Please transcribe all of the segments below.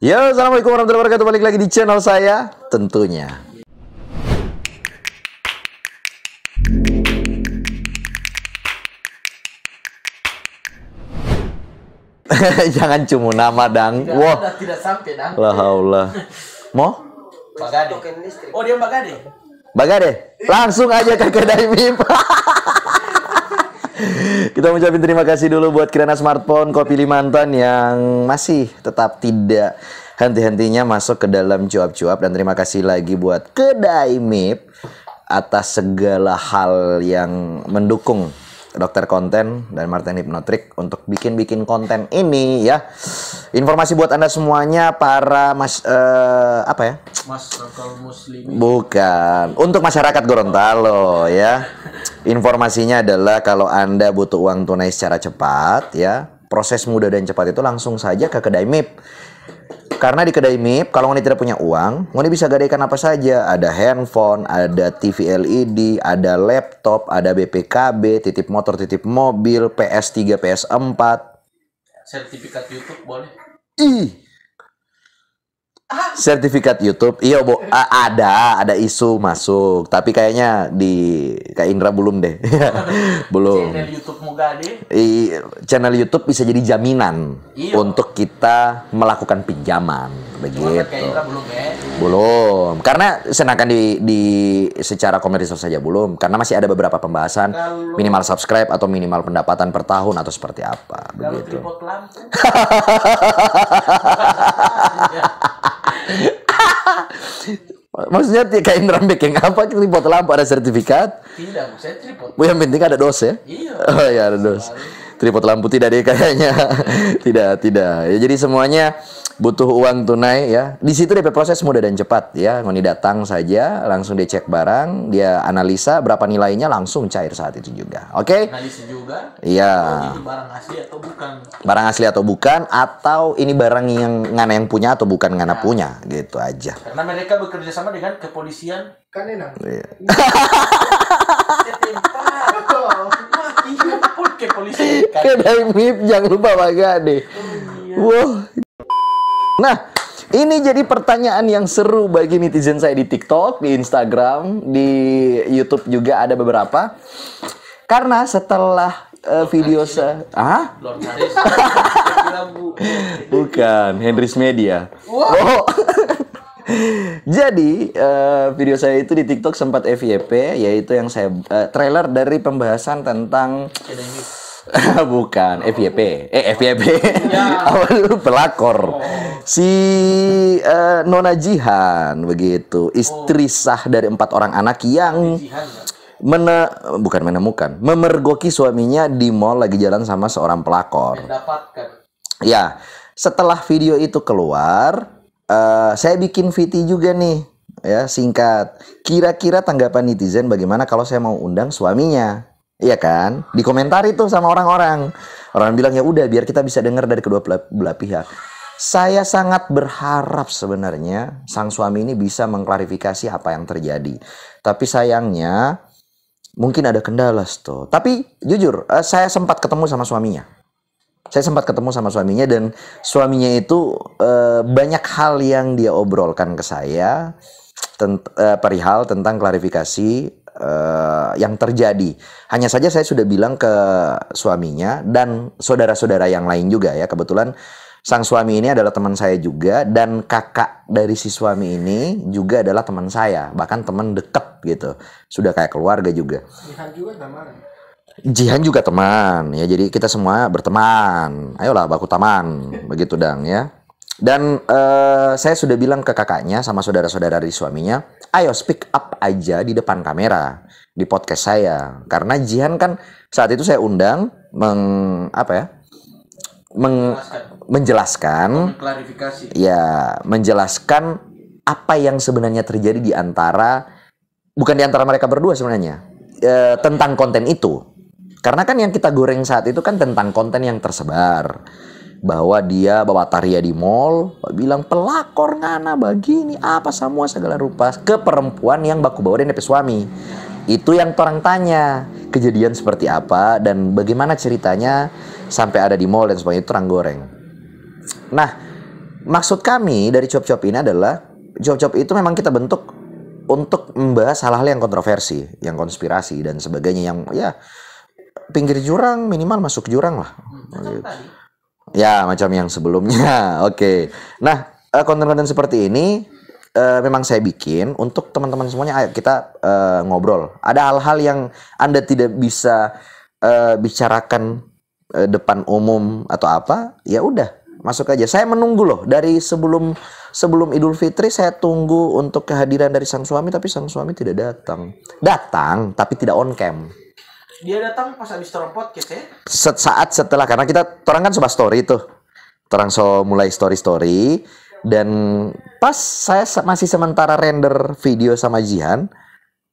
Yo, Assalamualaikum warahmatullahi wabarakatuh. Balik lagi di channel saya, tentunya. Jangan cuma nama, Dang. Tidak, Wah. Wow. Tidak sampai, Dang. La haula. Mo? Bagade. Oh, dia Bagade. Bagade. Langsung aja ke kedai mimpi Kita mengucapkan terima kasih dulu buat Kirana Smartphone Kopi Limantan yang masih tetap tidak henti-hentinya masuk ke dalam cuap-cuap dan terima kasih lagi buat Kedai Mip atas segala hal yang mendukung dokter konten dan Martin Hipnotrik untuk bikin-bikin konten ini ya. Informasi buat Anda semuanya para mas uh, apa ya? Masyarakat muslim. Bukan. Untuk masyarakat Gorontalo ya. Informasinya adalah kalau Anda butuh uang tunai secara cepat ya, proses mudah dan cepat itu langsung saja ke kedai MIP. Karena di kedai MIP, kalau Ngoni tidak punya uang, Ngoni bisa gadaikan apa saja. Ada handphone, ada TV LED, ada laptop, ada BPKB, titip motor, titip mobil, PS3, PS4. Sertifikat YouTube boleh? I. Ah. Sertifikat YouTube, iya bu, ada ada isu masuk, tapi kayaknya di Kak Indra belum deh, belum. Channel YouTube moga deh. I, channel YouTube bisa jadi jaminan iya. untuk kita melakukan pinjaman begitu ya? belum, karena senakan di di secara komersial saja belum karena masih ada beberapa pembahasan minimal subscribe atau minimal pendapatan per tahun atau seperti apa begitu Maksudnya kayak drum back yang apa? Tripod lampu ada sertifikat? Tidak, saya tripod. Yang penting ada dos ya? Iya. Oh iya ada dos. Selalu tripod lampu tidak deh kayaknya. tidak, tidak. Ya, jadi semuanya butuh uang tunai ya. Di situ DP proses mudah dan cepat ya. Ngoni datang saja, langsung dia cek barang, dia analisa berapa nilainya langsung cair saat itu juga. Oke? Okay? Analisa juga. Iya. Oh, barang asli atau bukan? Barang asli atau bukan atau ini barang yang ngana yang punya atau bukan ngana nah. punya gitu aja. Karena mereka bekerja sama dengan kepolisian kan enak. Iya. Iya, iya. kedai mip jangan lupa Pak Gade. Iya. Wow. Nah, ini jadi pertanyaan yang seru bagi netizen saya di TikTok, di Instagram, di YouTube juga ada beberapa. Karena setelah uh, video saya, ah? Bukan, Henrys Media. Wow. Oh. Jadi uh, video saya itu di TikTok sempat FYP yaitu yang saya uh, trailer dari pembahasan tentang Kedai bukan FYP eh FYP awalnya eh, awal ya. pelakor oh. si uh, Nona Jihan begitu istri oh. sah dari empat orang anak yang mena bukan menemukan memergoki suaminya di mall lagi jalan sama seorang pelakor ya setelah video itu keluar uh, saya bikin VT juga nih ya singkat kira-kira tanggapan netizen bagaimana kalau saya mau undang suaminya Iya kan? Dikomentari tuh sama orang-orang. Orang bilang ya udah biar kita bisa dengar dari kedua belah pihak. Saya sangat berharap sebenarnya sang suami ini bisa mengklarifikasi apa yang terjadi. Tapi sayangnya mungkin ada kendala sto. Tapi jujur, eh, saya sempat ketemu sama suaminya. Saya sempat ketemu sama suaminya dan suaminya itu eh, banyak hal yang dia obrolkan ke saya tent, eh, perihal tentang klarifikasi Eh, yang terjadi. Hanya saja saya sudah bilang ke suaminya dan saudara-saudara yang lain juga ya. Kebetulan sang suami ini adalah teman saya juga dan kakak dari si suami ini juga adalah teman saya, bahkan teman dekat gitu. Sudah kayak keluarga juga. Jihan juga teman. Jihan juga teman ya. Jadi kita semua berteman. Ayolah baku taman begitu dang ya. Dan uh, saya sudah bilang ke kakaknya sama saudara-saudara dari suaminya, ayo speak up aja di depan kamera di podcast saya karena Jihan kan saat itu saya undang meng apa ya meng, menjelaskan, klarifikasi ya menjelaskan apa yang sebenarnya terjadi di antara bukan di antara mereka berdua sebenarnya e, tentang konten itu karena kan yang kita goreng saat itu kan tentang konten yang tersebar bahwa dia bawa taria di mall, bilang pelakor ngana begini apa semua segala rupa ke perempuan yang baku bawa dan suami. Itu yang orang tanya kejadian seperti apa dan bagaimana ceritanya sampai ada di mall dan sebagainya itu orang goreng. Nah, maksud kami dari cuap-cuap ini adalah cuap-cuap itu memang kita bentuk untuk membahas hal-hal yang kontroversi, yang konspirasi dan sebagainya yang ya pinggir jurang minimal masuk jurang lah. Ya, macam yang sebelumnya. Oke. Okay. Nah, eh, konten-konten seperti ini uh, memang saya bikin untuk teman-teman semuanya ayo kita uh, ngobrol. Ada hal-hal yang Anda tidak bisa uh, bicarakan uh, depan umum atau apa, ya udah masuk aja. Saya menunggu loh dari sebelum sebelum Idul Fitri saya tunggu untuk kehadiran dari sang suami tapi sang suami tidak datang. Datang tapi tidak on cam dia datang pas habis terong podcast ya Set saat setelah karena kita terang kan sebuah story tuh terang so mulai story story dan pas saya masih sementara render video sama Jihan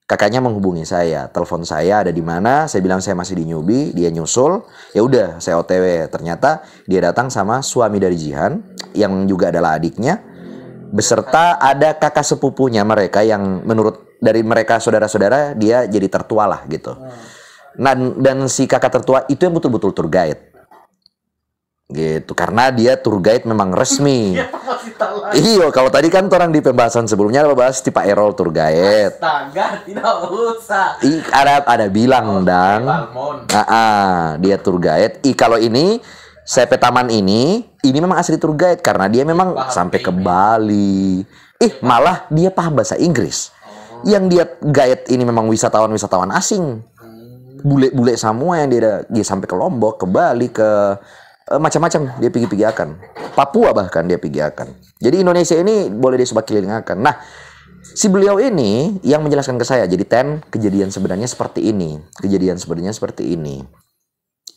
kakaknya menghubungi saya telepon saya ada di mana saya bilang saya masih di Nyubi dia nyusul ya udah saya OTW ternyata dia datang sama suami dari Jihan yang juga adalah adiknya beserta ada kakak sepupunya mereka yang menurut dari mereka saudara-saudara dia jadi tertua lah gitu. Hmm Nah, dan si kakak tertua itu yang betul-betul tour guide. Gitu, karena dia tour guide memang resmi. Iya, iya, kalau tadi kan orang di pembahasan sebelumnya apa bahas tipe Erol tour guide. Astaga, tidak usah. I, ada ada bilang oh, dan Ah, ah, dia tour guide. I kalau ini saya petaman ini, ini memang asli tour guide karena dia memang paham sampai ke Bali. Ih, eh, malah dia paham bahasa Inggris. Oh. Yang dia guide ini memang wisatawan-wisatawan asing bule-bule semua yang dia, dia sampai ke Lombok, ke Bali, ke uh, macam-macam dia pergi-pergiakan. Papua bahkan dia pergiakan. Jadi Indonesia ini boleh disebut sebagai akan. Nah, si beliau ini yang menjelaskan ke saya. Jadi Ten, kejadian sebenarnya seperti ini. Kejadian sebenarnya seperti ini.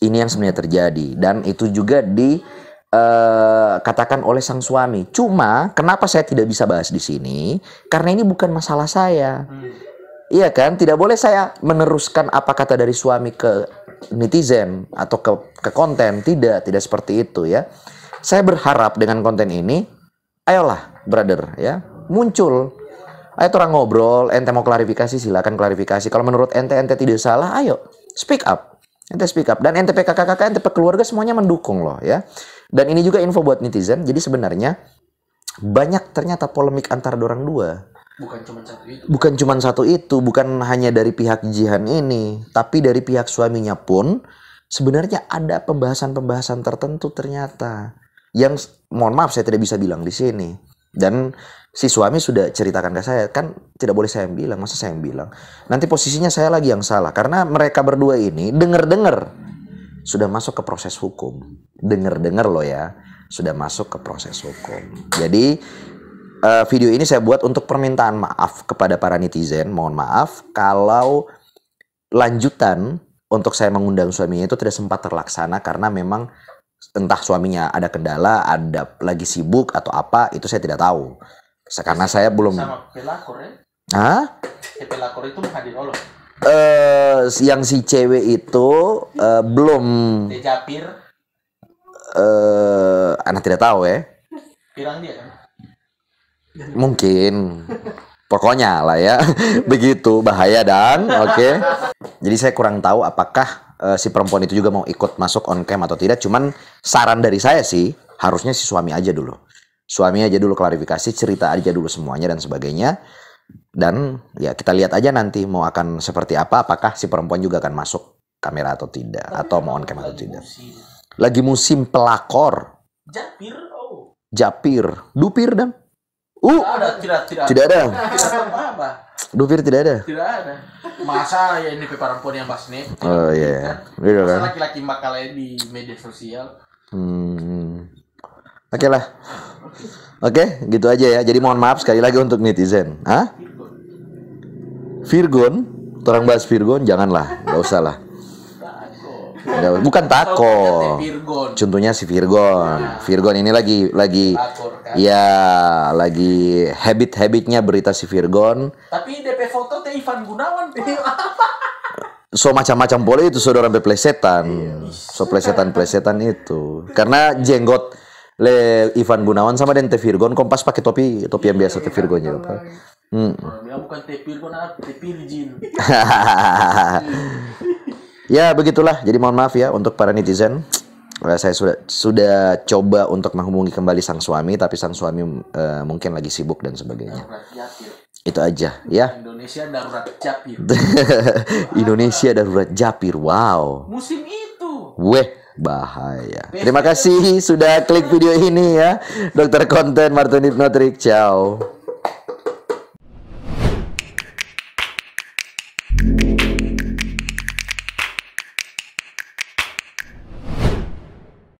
Ini yang sebenarnya terjadi dan itu juga di Uh, katakan oleh sang suami. Cuma kenapa saya tidak bisa bahas di sini? Karena ini bukan masalah saya. Hmm. Iya kan? Tidak boleh saya meneruskan apa kata dari suami ke netizen atau ke ke konten. Tidak, tidak seperti itu ya. Saya berharap dengan konten ini ayolah brother ya, muncul Ayo orang ngobrol, ente mau klarifikasi silakan klarifikasi. Kalau menurut ente ente tidak salah, ayo speak up. Ente speak up dan ente PKKKK, ente keluarga semuanya mendukung loh ya. Dan ini juga info buat netizen. Jadi sebenarnya banyak ternyata polemik antar orang dua Bukan cuma satu itu. Bukan cuma satu itu, bukan hanya dari pihak Jihan ini, tapi dari pihak suaminya pun sebenarnya ada pembahasan-pembahasan tertentu ternyata yang mohon maaf saya tidak bisa bilang di sini. Dan si suami sudah ceritakan ke saya, kan tidak boleh saya bilang, masa saya bilang. Nanti posisinya saya lagi yang salah karena mereka berdua ini dengar-dengar sudah masuk ke proses hukum. Dengar-dengar loh ya, sudah masuk ke proses hukum. Jadi uh, video ini saya buat untuk permintaan maaf kepada para netizen. Mohon maaf kalau lanjutan untuk saya mengundang suaminya itu tidak sempat terlaksana karena memang entah suaminya ada kendala, ada lagi sibuk atau apa, itu saya tidak tahu. Karena saya belum. Sama pelakor ya? Hah? Pelakor itu hadir Allah. Eh, uh, yang si cewek itu uh, belum. Dejapir. Eh, uh, anak tidak tahu ya. Pirang dia kan? Mungkin. Pokoknya lah ya. Begitu bahaya dan oke. Okay. Jadi saya kurang tahu apakah uh, si perempuan itu juga mau ikut masuk on cam atau tidak. Cuman saran dari saya sih harusnya si suami aja dulu. Suami aja dulu klarifikasi, cerita aja dulu semuanya dan sebagainya. Dan ya kita lihat aja nanti mau akan seperti apa, apakah si perempuan juga akan masuk kamera atau tidak Tapi atau mau on cam atau tidak. Musim. Lagi musim pelakor. Japir, oh. Japir, dupir dan Uh, tidak ada, tidak, tidak, tidak ada. Tidak apa Dufir tidak ada. Tidak ada. Masa ya ini perempuan yang pas nih. Oh iya. Kan? Gitu kan. Laki-laki makalnya di media sosial. Hmm. Oke okay lah. Oke, okay, gitu aja ya. Jadi mohon maaf sekali lagi untuk netizen. Hah? Virgon, orang bahas Virgon janganlah, nggak usah lah bukan Tako. Contohnya si Virgon. Iya. Virgon ini lagi lagi ya lagi habit-habitnya berita si Virgon. Tapi DP foto teh Ivan Gunawan So macam-macam boleh itu saudara sampai plesetan. Iya, so plesetan-plesetan itu. Karena jenggot le Ivan Gunawan sama dengan Teh Virgon kompas pakai topi topi yang iya, biasa Teh Virgon juga. Gitu, hmm. bukan Teh Virgon, tepir jin. Ya begitulah. Jadi mohon maaf ya untuk para netizen. Eh, saya sudah sudah coba untuk menghubungi kembali sang suami, tapi sang suami uh, mungkin lagi sibuk dan sebagainya. Itu aja ya. Indonesia darurat Japir. Indonesia darurat Japir. Wow. Musim itu. Weh bahaya. Terima kasih sudah klik video ini ya. Dokter konten Martin Hipnotrik. Ciao.